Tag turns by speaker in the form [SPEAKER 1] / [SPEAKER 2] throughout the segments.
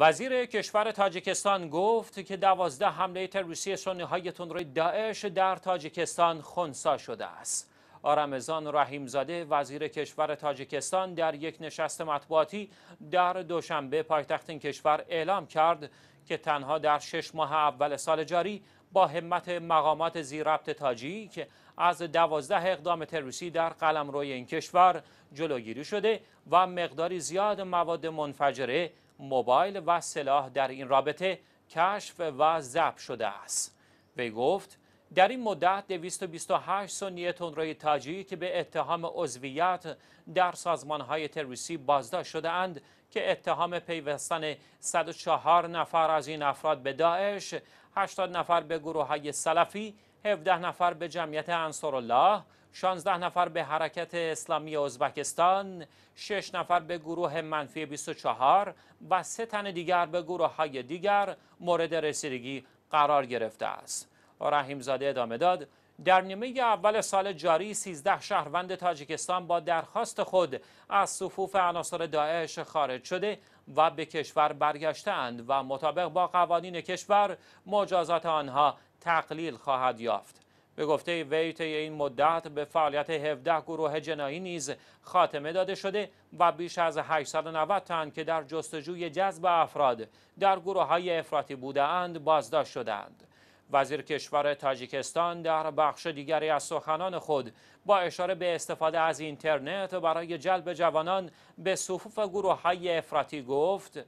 [SPEAKER 1] وزیر کشور تاجیکستان گفت که دوازده حمله تروریستی سنی های تندروی داعش در تاجیکستان خونسا شده است. آرمزان رحیمزاده وزیر کشور تاجیکستان در یک نشست مطبوعاتی در دوشنبه پایتخت این کشور اعلام کرد که تنها در شش ماه اول سال جاری با همت مقامات زیربط تاجیک از دوازده اقدام تروریستی در قلمروی این کشور جلوگیری شده و مقداری زیاد مواد منفجره موبایل و سلاح در این رابطه کشف و ضبط شده است وی گفت در این مدت 228 سنیه تندروی تاجی که به اتهام عضویت در سازمانهای تروریستی بازداشت شده اند که اتهام پیوستن 104 نفر از این افراد به داعش 80 نفر به گروه های سلفی 17 نفر به جمعیت انصار الله 16 نفر به حرکت اسلامی ازبکستان 6 نفر به گروه منفی 24 و 3 تن دیگر به گروه های دیگر مورد رسیدگی قرار گرفته است رحیمزاده ادامه داد در نیمه اول سال جاری 13 شهروند تاجیکستان با درخواست خود از صفوف عناصر داعش خارج شده و به کشور برگشتند و مطابق با قوانین کشور مجازات آنها تقلیل خواهد یافت. به گفته وی این مدت به فعالیت 17 گروه جنایی نیز خاتمه داده شده و بیش از 890 تن که در جستجوی جذب افراد در گروه های افراطی بودند بازداشت شدند. وزیر کشور تاجیکستان در بخش دیگری از سخنان خود با اشاره به استفاده از اینترنت برای جلب جوانان به صفوف گروه های افراطی گفت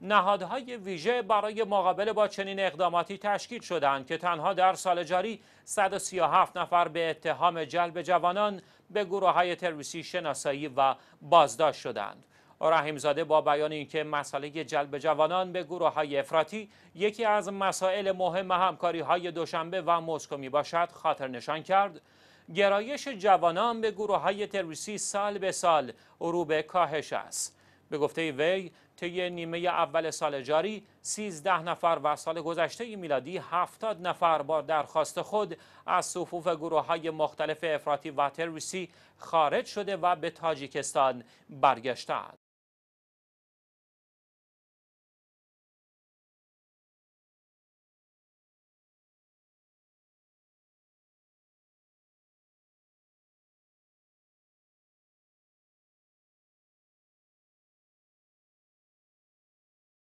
[SPEAKER 1] نهادهای ویژه برای مقابله با چنین اقداماتی تشکیل شدند که تنها در سال جاری 137 نفر به اتهام جلب جوانان به گروه های تروریستی شناسایی و بازداشت شدند. رحیمزاده با بیان اینکه مسئله جلب جوانان به گروه های افراطی یکی از مسائل مهم همکاری های دوشنبه و مسکو می باشد خاطر نشان کرد گرایش جوانان به گروه های تروریستی سال به سال رو به کاهش است به گفته وی طی نیمه اول سال جاری 13 نفر و سال گذشته میلادی 70 نفر با درخواست خود از صفوف گروه های مختلف افراطی و تروریستی خارج شده و به تاجیکستان برگشتند.